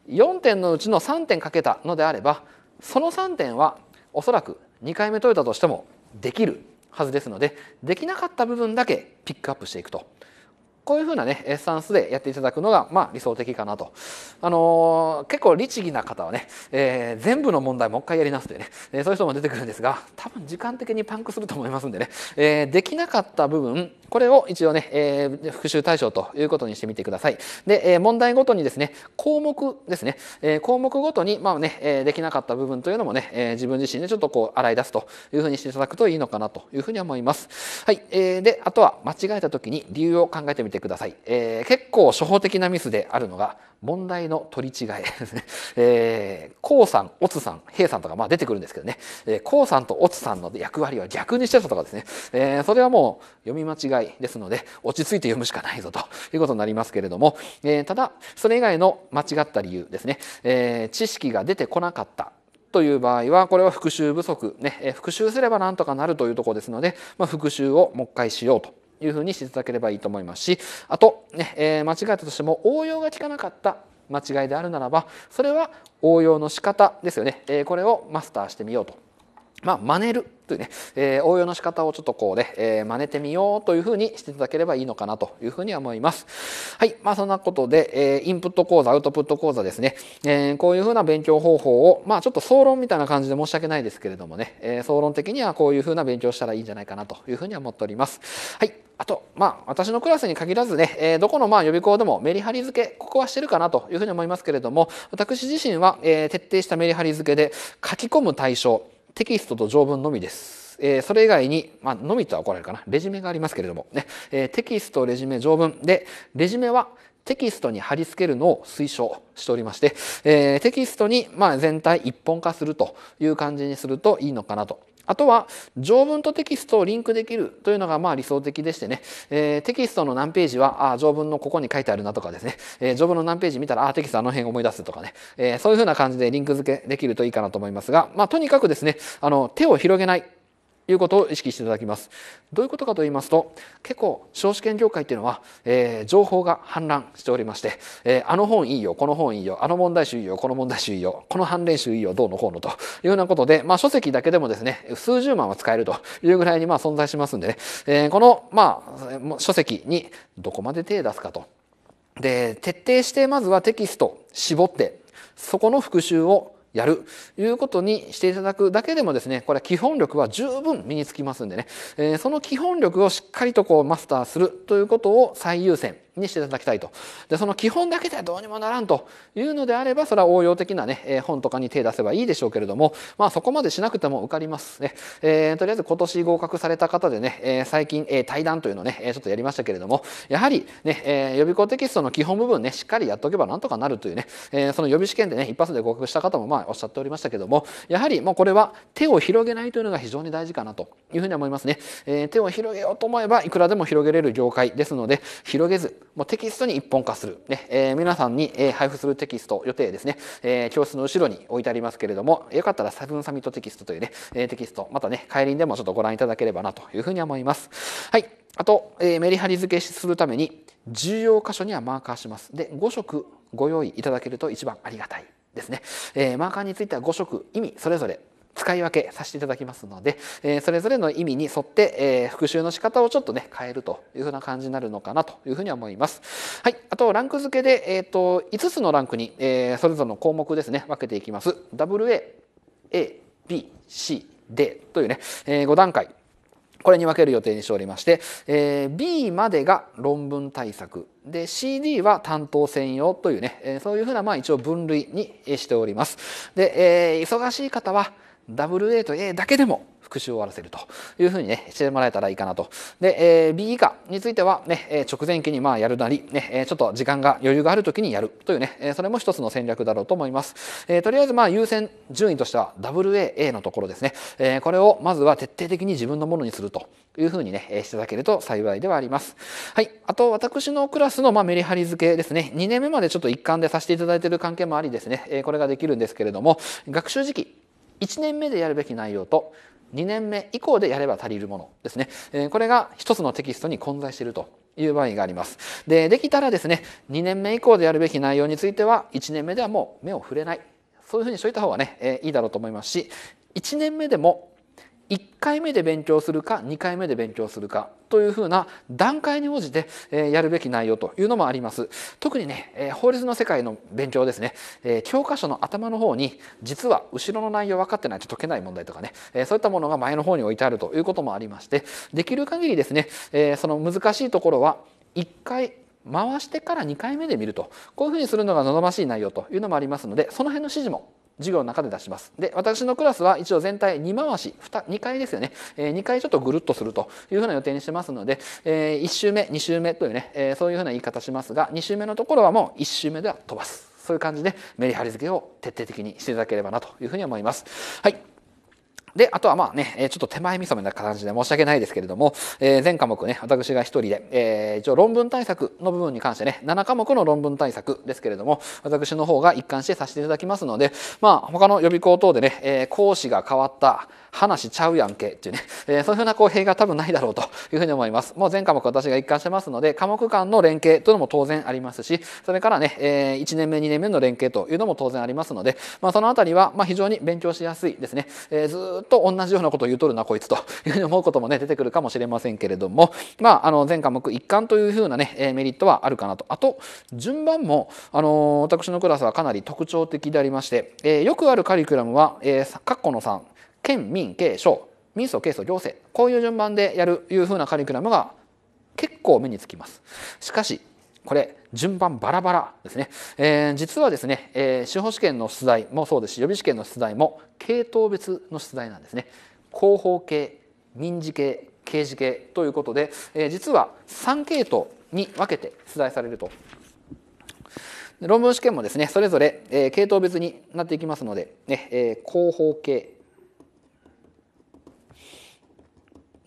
4点のうちの3点かけたのであればその3点はおそらく2回目解いたとしてもできるはずですのでできなかった部分だけピックアップしていくとこういうふうなね、ッサンスでやっていただくのが、まあ、理想的かなと。あのー、結構律儀な方はね、えー、全部の問題もう一回やりなすってね、えー、そういう人も出てくるんですが、多分時間的にパンクすると思いますんでね、えできなかった部分、これを一応ね、えー、復習対象ということにしてみてください。で、えー、問題ごとにですね、項目ですね、えー、項目ごとに、まあね、えー、できなかった部分というのもね、えー、自分自身でちょっとこう洗い出すというふうにしていただくといいのかなというふうに思います。はい。えー、で、あとは間違えた時に理由を考えてみてください。えー、結構初歩的なミスであるのが、問題の取り違いですね。えー、こうさん、おつさん、へいさんとか、まあ出てくるんですけどね、えー、こうさんとおつさんの役割は逆にしてたとかですね、えー、それはもう読み間違いですので落ち着いて読むしかないぞということになりますけれども、えー、ただそれ以外の間違った理由ですね、えー、知識が出てこなかったという場合はこれは復習不足、ね、復習すればなんとかなるというところですので、まあ、復習をもう一回しようというふうにしていただければいいと思いますしあとね、ねえー、間違えたとしても応用が効かなかった間違いであるならばそれは応用の仕方ですよね、えー、これをマスターしてみようと。まあ、真似るというね、えー、応用の仕方をちょっとこうね、えー、真似てみようというふうにしていただければいいのかなというふうに思います。はい。まあそんなことで、えー、インプット講座、アウトプット講座ですね、えー、こういうふうな勉強方法を、まあちょっと総論みたいな感じで申し訳ないですけれどもね、えー、総論的にはこういうふうな勉強したらいいんじゃないかなというふうに思っております。はい。あと、まあ、私のクラスに限らずね、えー、どこのまあ予備校でもメリハリ付け、ここはしてるかなというふうに思いますけれども、私自身は、えー、徹底したメリハリ付けで書き込む対象、テキストと条文のみです。えー、それ以外に、まあ、のみとは怒られるかな。レジュメがありますけれども、ね、えー、テキスト、レジュメ、条文。で、レジュメはテキストに貼り付けるのを推奨しておりまして、えー、テキストに、まあ、全体一本化するという感じにするといいのかなとあとは条文とテキストをリンクできるというのがまあ理想的でしてね、えー、テキストの何ページはあ条文のここに書いてあるなとかですね、えー、条文の何ページ見たらあテキストあの辺思い出すとかね、えー、そういうふうな感じでリンク付けできるといいかなと思いますが、まあ、とにかくですねあの手を広げないいうことを意識していただきます。どういうことかと言いますと、結構少子権業界っていうのは、えー、情報が氾濫しておりまして、えー、あの本いいよ、この本いいよ、あの問題集いいよ、この問題集いいよ、この判例集いいよ、どうのこうのというようなことで、まあ書籍だけでもですね、数十万は使えるというぐらいにまあ存在しますんでね、えー、この、まあ、書籍にどこまで手を出すかと。で、徹底してまずはテキスト絞って、そこの復習をやるということにしていただくだけでもですねこれは基本力は十分身につきますんでね、えー、その基本力をしっかりとこうマスターするということを最優先にしていただきたいと。で、その基本だけではどうにもならんというのであれば、それは応用的なね、えー、本とかに手出せばいいでしょうけれども、まあそこまでしなくても受かりますね。えー、とりあえず今年合格された方でね、えー、最近、えー、対談というのをね、えちょっとやりましたけれども、やはりね、えー、予備校テキストの基本部分ね、しっかりやっておけばなんとかなるというね、えー、その予備試験でね、一発で合格した方もまあおっしゃっておりましたけどもやはりもうこれは手を広げないというのが非常に大事かなというふうに思いますね、えー、手を広げようと思えばいくらでも広げれる業界ですので広げずもうテキストに一本化する、ねえー、皆さんに、え配布するテキスト予定ですね、えー、教室の後ろに置いてありますけれどもよかったらセブンサミットテキストというね、えテキストまたね帰りでもちょっとご覧いただければなというふうに思いますはいあと、えー、メリハリ付けするために重要箇所にはマーカーしますで5色ご用意いただけると一番ありがたいですね、えー、マーカーについては5色意味それぞれ使い分けさせていただきますので、えー、それぞれの意味に沿って、えー、復習の仕方をちょっとね変えるというふうな感じになるのかなというふうに思います。はい、あとランク付けで、えーと、5つのランクに、えー、それぞれの項目ですね分けていきます。WA、A、B、C、D というね、えー、5段階これに分ける予定にしておりまして、えー、B までが論文対策で CD は担当専用というね、えー、そういうふうなまあ一応分類にしております。で、えー、忙しい方は WA と A だけでも復習を終わらせるというふうにね、してもらえたらいいかなと。で、えー、B 以下についてはね、え直前期にまあやるなり、ね、ちょっと時間が余裕がある時にやるというね、それも一つの戦略だろうと思います。えー、とりあえずまあ優先順位としては WAA のところですね、えー、これをまずは徹底的に自分のものにするというふうにね、していただけると幸いではあります。はい。あと、私のクラスのまあメリハリ付けですね、2年目までちょっと一貫でさせていただいている関係もありですね、これができるんですけれども、学習時期1年目でやるべき内容と2年目以降でやれば足りるものですね。これが一つのテキストに混在しているという場合があります。で、できたらですね、2年目以降でやるべき内容については、1年目ではもう目を触れない。そういうふうにしといた方がね、えいいだろうと思いますし、1年目でも1回目で勉強するか2回目で勉強するかというふうな段階に応じてやるべき内容というのもあります特にね法律の世界の勉強ですね教科書の頭の方に実は後ろの内容分かってないと解けない問題とかねそういったものが前の方に置いてあるということもありましてできる限りですねその難しいところは1回回してから2回目で見るとこういうふうにするのが望ましい内容というのもありますのでその辺の指示も授業の中で出します。で、私のクラスは一応全体2回し、2, 2回ですよね、えー、2回ちょっとぐるっとするというふうな予定にしてますので、えー、1週目、2週目というね、えー、そういうふうな言い方しますが、2週目のところはもう1週目では飛ばす。そういう感じでメリハリ付けを徹底的にしていただければなというふうに思います。はい。で、あとはまあね、ちょっと手前味噌みたいな感じで申し訳ないですけれども、えー、全科目ね、私が一人で、えー、一応論文対策の部分に関してね、7科目の論文対策ですけれども、私の方が一貫してさせていただきますので、まあ、他の予備校等でね、えー、講師が変わった、話ちゃうやんけっていうね、えー、そういうふうな公平が多分ないだろうと いうふうに思います。もう全科目私が一貫してますので、科目間の連携というのも当然ありますし、それからね、えー、1年目、2年目の連携というのも当然ありますので、まあ、そのあたりは、まあ、非常に勉強しやすいですね。えー、ずっと同じようなことを言うとるな、こいつと いうふうに思うこともね、出てくるかもしれませんけれども、まあ、あの、全科目一貫というふうなね、えメリットはあるかなと。あと、順番も、あの私のクラスはかなり特徴的でありまして、えよくあるカリキュラムは、えー、括弧の3、県民経省民訴経訴行政こういう順番でやるいうふうなカリキュラムが結構目につきます。しかしこれ順番バラバラですね、えー、実はですね、えー、司法試験の出題もそうですし予備試験の出題も系統別の出題なんですね広報系民事系刑事系ということで、えー、実は3系統に分けて出題されると論文試験もですねそれぞれ、え系統別になっていきますので、ねえ広報系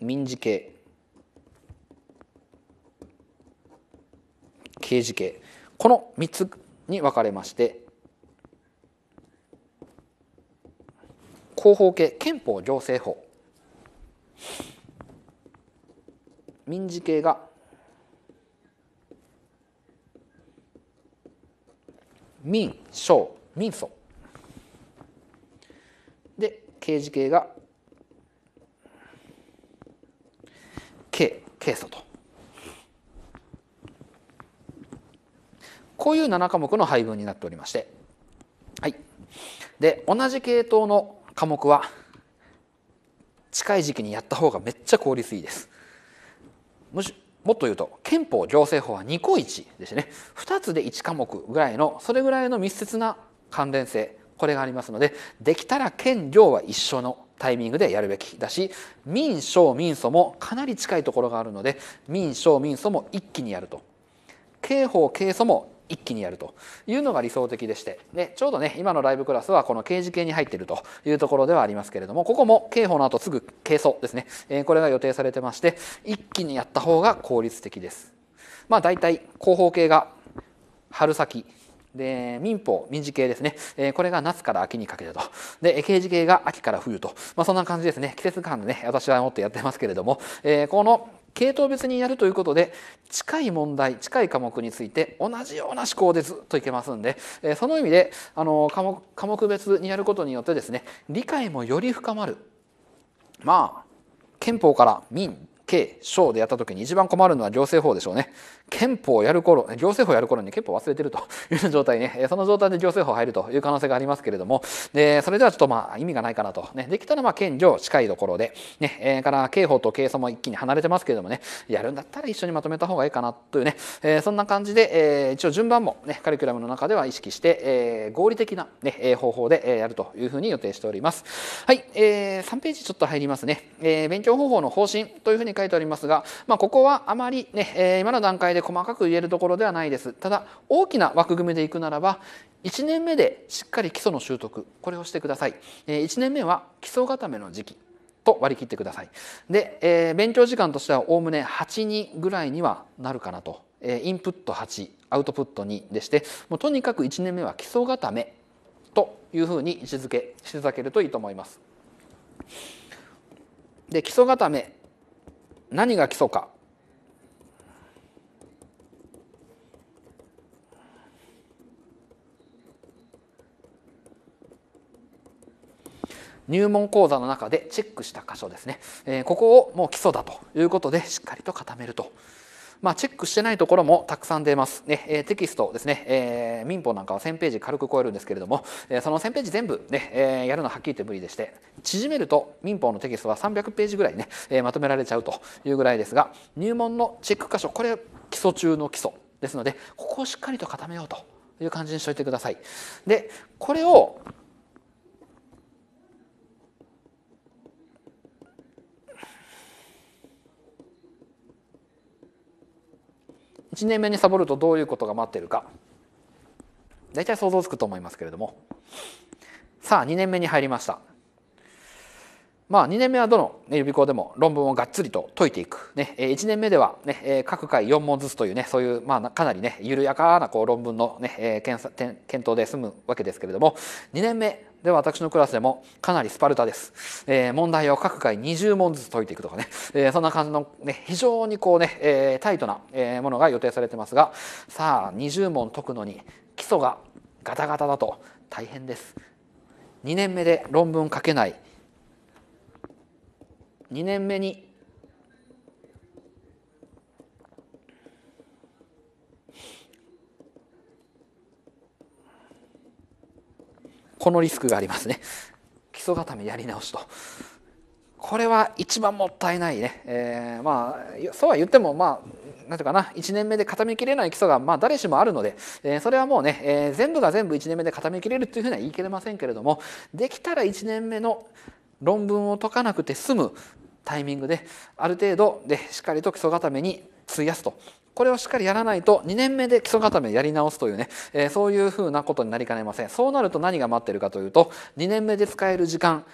民事系刑事系この3つに分かれまして広報系憲法行政法民事系が民小民訴で刑事系がケースと。こういう7科目の配分になっておりまして、はい、で同じ系統の科目は近い時期にやった方がめっちゃ効率いいです。もしもっと言うと憲法行政法は2個1ですね2つで1科目ぐらいのそれぐらいの密接な関連性これがありますのでできたら県量は一緒のタイミングでやるべきだし民小民訴もかなり近いところがあるので民小民訴も一気にやると刑法刑訴も一気にやるというのが理想的でして、でちょうどね今のライブクラスはこの刑事系に入っているというところではありますけれどもここも刑法の後すぐ刑訴ですね、えー、これが予定されてまして一気にやった方が効率的です。まあ、大体広報系が春先で民法民事系ですね、えー、これが夏から秋にかけてとで刑事系が秋から冬と、まあ、そんな感じですね季節感でね私はもっとやってますけれども、えー、この系統別にやるということで近い問題近い科目について同じような思考でずっといけますんで、えー、その意味であの科目科目別にやることによってですね理解もより深まるまあ憲法から民刑、省でやった時に一番困るのは行政法でしょうね。憲法をやる頃、行政法をやる頃に憲法忘れてると いう状態ね、その状態で行政法入るという可能性がありますけれども、でそれではちょっとまあ意味がないかなと。ね、できたらまあ憲上近いところで、ね、えー、から刑法と刑訴も一気に離れてますけれどもね、やるんだったら一緒にまとめた方がいいかなというね、えー、そんな感じで、えー、一応順番もね、カリキュラムの中では意識して、えー、合理的な、ね、方法でやるというふうに予定しております。はい、えー、3ページちょっと入りますね。えー、勉強方法の方針というふうに書いておりますが、まあ、ここはあまりね、え今の段階で細かく言えるところではないです。ただ、大きな枠組みでいくならば、1年目でしっかり基礎の習得、これをしてください。え1年目は基礎固めの時期。と割り切ってください。で、え勉強時間としてはおおむね8、2ぐらいにはなるかなと。えインプット8、アウトプット2でして、もうとにかく1年目は基礎固めというふうに位置づけしていただけるといいと思います。で基礎固め何が基礎か入門講座の中でチェックした箇所ですね、えー、ここをもう基礎だということでしっかりと固めるとまあ、チェックしてないところもたくさん出ます。ねえー、テキストですね、えー、民法なんかは1000ページ軽く超えるんですけれども、えー、その1000ページ全部ね、やるのははっきり言って無理でして、縮めると民法のテキストは300ページぐらいね、えまとめられちゃうというぐらいですが、入門のチェック箇所、これ基礎中の基礎ですので、ここをしっかりと固めようという感じにしておいてください。で、これを1年目にサボるとどういうことが待ってるか大体想像つくと思いますけれどもさあ2年目に入りましたまあ2年目はどの予備校でも論文をがっつりと解いていく、ね、1年目では、ね、各回4問ずつというねそういう、まあ、かなりね緩やかなこう論文のね、ね、検討で済むわけですけれども2年目で、私のクラスでもかなりスパルタです。えー、問題を各回20問ずつ解いていくとかね、えー、そんな感じの、ね、非常にこうね、えー、タイトなものが予定されてますが、さあ、20問解くのに基礎がガタガタだと大変です。2年目で論文書けない。2年目にこのリスクがありますね 基礎固めやり直しとこれは一番もったいないね、えー、まあそうは言ってもまあなんていうかな1年目で固めきれない基礎がまあ誰しもあるので、えー、それはもうね、えー、全部が全部1年目で固めきれるというふうには言い切れませんけれどもできたら1年目の論文を解かなくて済むタイミングである程度でしっかりと基礎固めに費やすとこれをしっかりやらないと2年目で基礎固めやり直すというね、えー、そういうふうなことになりかねませんそうなると何が待ってるかというと2年目で使える時間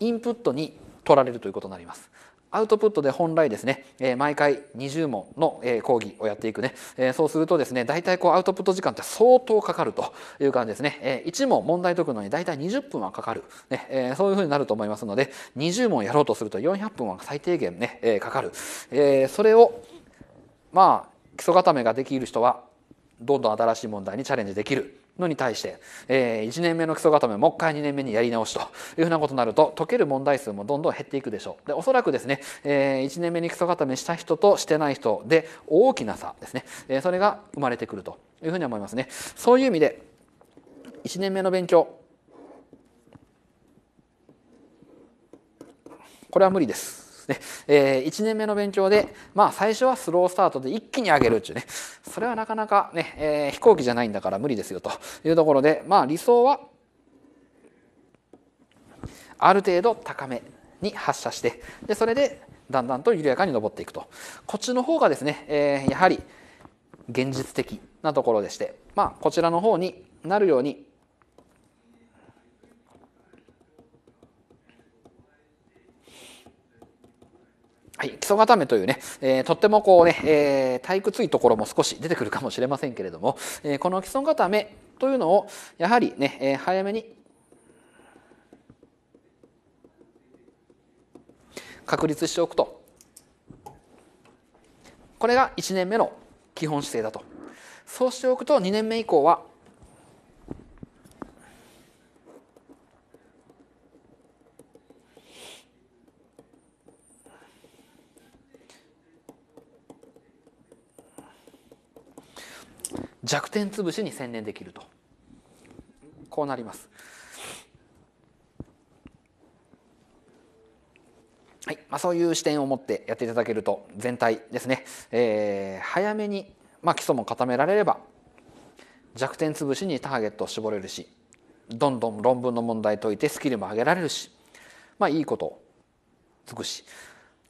インプットに取られるということになりますアウトプットで本来ですね、え毎回20問の、え講義をやっていくね、えそうするとですね大体こうアウトプット時間って相当かかるという感じですね、え1問問題解くのに大体20分はかかる、ねえそういうふうになると思いますので20問やろうとすると400分は最低限ね、えかかる、えそれをまあ基礎固めができる人はどんどん新しい問題にチャレンジできるのに対して、えー、1年目の基礎固めもう一回2年目にやり直しというふうなことになると解ける問題数もどんどん減っていくでしょうでおそらくですね、えー、1年目に基礎固めした人としてない人で大きな差ですね、えー、それが生まれてくるというふうに思いますねそういう意味で1年目の勉強これは無理ですね、えー、1年目の勉強で、まあ、最初はスロースタートで一気に上げるっていうねそれはなかなかね、えー、飛行機じゃないんだから無理ですよというところで、まあ、理想はある程度高めに発射してでそれでだんだんと緩やかに登っていくとこっちの方がですね、えー、やはり現実的なところでして、まあ、こちらの方になるようにはい、基礎固めというね、えー、とってもこうね、えー、退屈いところも少し出てくるかもしれませんけれども、えー、この基礎固めというのをやはりね、え早めに確立しておくとこれが1年目の基本姿勢だとそうしておくと2年目以降は弱点潰しに専念できるとこうなります。はいまあ、そういう視点を持ってやっていただけると全体ですね、えー、早めに、まあ、基礎も固められれば弱点潰しにターゲットを絞れるしどんどん論文の問題解いてスキルも上げられるし、まあ、いいこと尽くし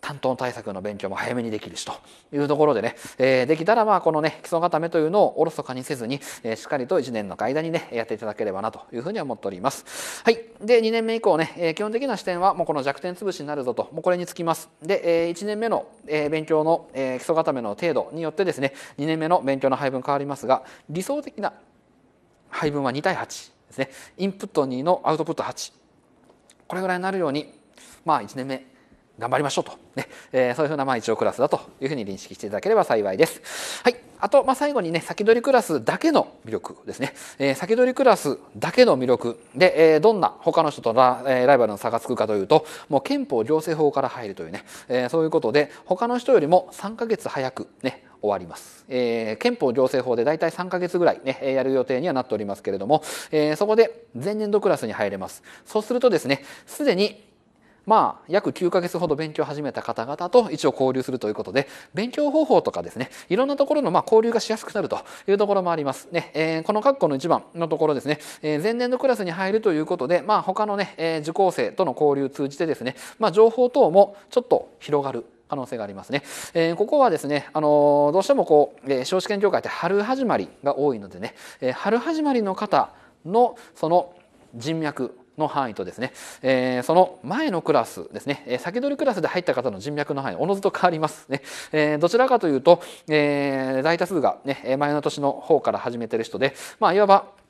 担当対策の勉強も早めにできるしというところでね、えー、できたらまあこのね基礎固めというのをおろそかにせずに、えー、しっかりと1年の間にねやっていただければなというふうには思っております。はい、で2年目以降ね、えー、基本的な視点はもうこの弱点潰しになるぞともうこれにつきます。で、えー、1年目の、えー、勉強の、えー、基礎固めの程度によってですね2年目の勉強の配分変わりますが理想的な配分は2対8ですねインプット2のアウトプット8これぐらいになるようにまあ1年目頑張りましょうと、ねえー、そういうふうなまあ一応クラスだというふうに認識していただければ幸いです。はい、あと、まあ、最後にね先取りクラスだけの魅力ですね、えー、先取りクラスだけの魅力で、えー、どんな他の人とラ,、えー、ライバルの差がつくかというともう憲法行政法から入るというね、えー、そういうことで他の人よりも3か月早くね終わります、えー、憲法行政法で大体3か月ぐらいねやる予定にはなっておりますけれども、えー、そこで前年度クラスに入れますそうするとですねすでにまあ、約9ヶ月ほど勉強を始めた方々と一応交流するということで、勉強方法とかですね、いろんなところのまあ交流がしやすくなるというところもあります。ね、えー、この括弧の一番のところですね、えー、前年のクラスに入るということで、まあ、他のね、えー、受講生との交流を通じてですね、まあ、情報等もちょっと広がる。可能性がありますね、えー、ここはですね、あのどうしてもこう、えー、子法協会って春始まりが多いのでね、えー、春始まりの方のその人脈の範囲とですね、えー、その前のクラスですね、えー、先取りクラスで入った方の人脈の範囲おのずと変わりますね、えー、どちらかというと、えー、大多数がね前の年の方から始めてる人でまあいわば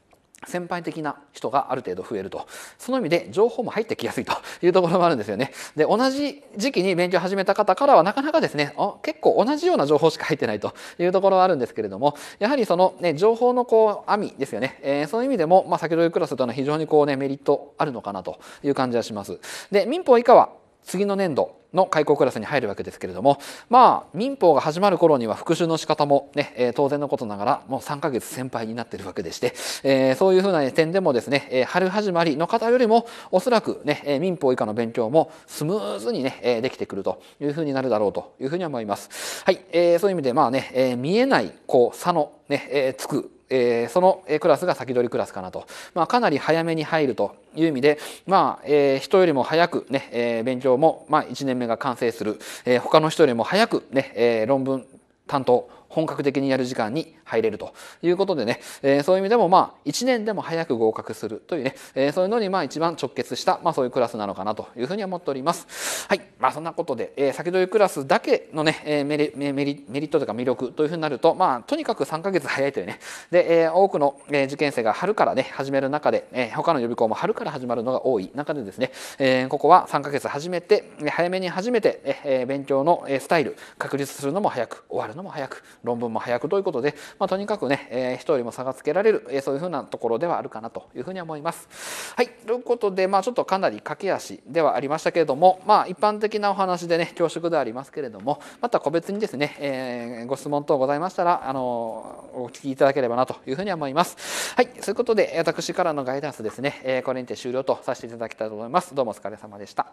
先輩的な人がある程度増えると。その意味で情報も入ってきやすいというところもあるんですよね。で、同じ時期に勉強始めた方からはなかなかですね、結構同じような情報しか入ってないというところはあるんですけれども、やはりそのね、情報のこう、網ですよね。えー、その意味でも、まあ、先ほど言うクラスというのは非常にこうね、メリットあるのかなという感じはします。で、民法以下は次の年度の開校クラスに入るわけですけれどもまあ民法が始まる頃には復習の仕方もね、えー、当然のことながらもう3ヶ月先輩になってるわけでして、えー、そういうふうな点でもですね、えー、春始まりの方よりもおそらくね、え民法以下の勉強もスムーズにね、えできてくるというふうになるだろうというふうに思います。はい、えそういう意味でまあね、え見えないこう差のね、えつくえー、そのクラスが先取りクラスかなと、まあ、かなり早めに入るという意味で、まあえー、人よりも早くね、えー、勉強も、まあ、1年目が完成する、えー、他の人よりも早くね、ねえー、論文担当本格的にやる時間に入れるということでね、えー、そういう意味でもまあ1年でも早く合格するというね、えー、そういうのにまあ一番直結した、まあ、そういうクラスなのかなというふうに思っております。はい。まあそんなことで、えー、先取りクラスだけのね、えー、メリメリメリットとか魅力というふうになると、まあとにかく3ヶ月早いというね、で、えー、多くの、え受験生が春からね、始める中で、えー、他の予備校も春から始まるのが多い中でですね、えー、ここは3ヶ月始めて、早めに始めて、えー、勉強のスタイル、確立するのも早く、終わるのも早く、論文も早くということで、まあ、とにかくね、えー、人よりも差がつけられる、えー、そういうふうなところではあるかなというふうに思います。はい、ということで、まあ、ちょっとかなり駆け足ではありましたけれども、まあ、一般的なお話でね恐縮ではありますけれどもまた個別にですね、えー、ご質問等ございましたらあのお聞きいただければなというふうに思います。はい、そういうことで私からのガイダンスですね、えー、これにて終了とさせていただきたいと思います。どうもお疲れ様でした。